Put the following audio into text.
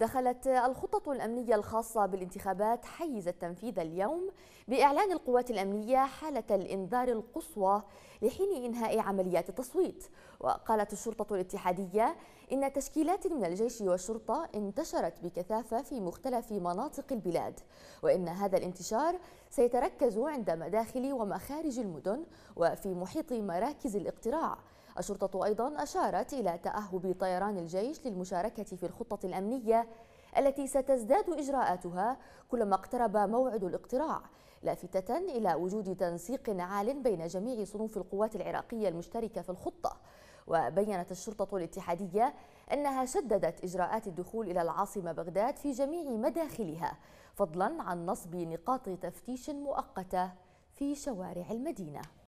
دخلت الخطط الأمنية الخاصة بالانتخابات حيز التنفيذ اليوم بإعلان القوات الأمنية حالة الإنذار القصوى لحين إنهاء عمليات التصويت وقالت الشرطة الاتحادية إن تشكيلات من الجيش والشرطة انتشرت بكثافة في مختلف مناطق البلاد وإن هذا الانتشار سيتركز عند مداخل ومخارج المدن وفي محيط مراكز الاقتراع الشرطة أيضا أشارت إلى تأهب طيران الجيش للمشاركة في الخطة الأمنية التي ستزداد إجراءاتها كلما اقترب موعد الاقتراع لافتة إلى وجود تنسيق عال بين جميع صنوف القوات العراقية المشتركة في الخطة وبينت الشرطة الاتحادية أنها شددت إجراءات الدخول إلى العاصمة بغداد في جميع مداخلها فضلا عن نصب نقاط تفتيش مؤقتة في شوارع المدينه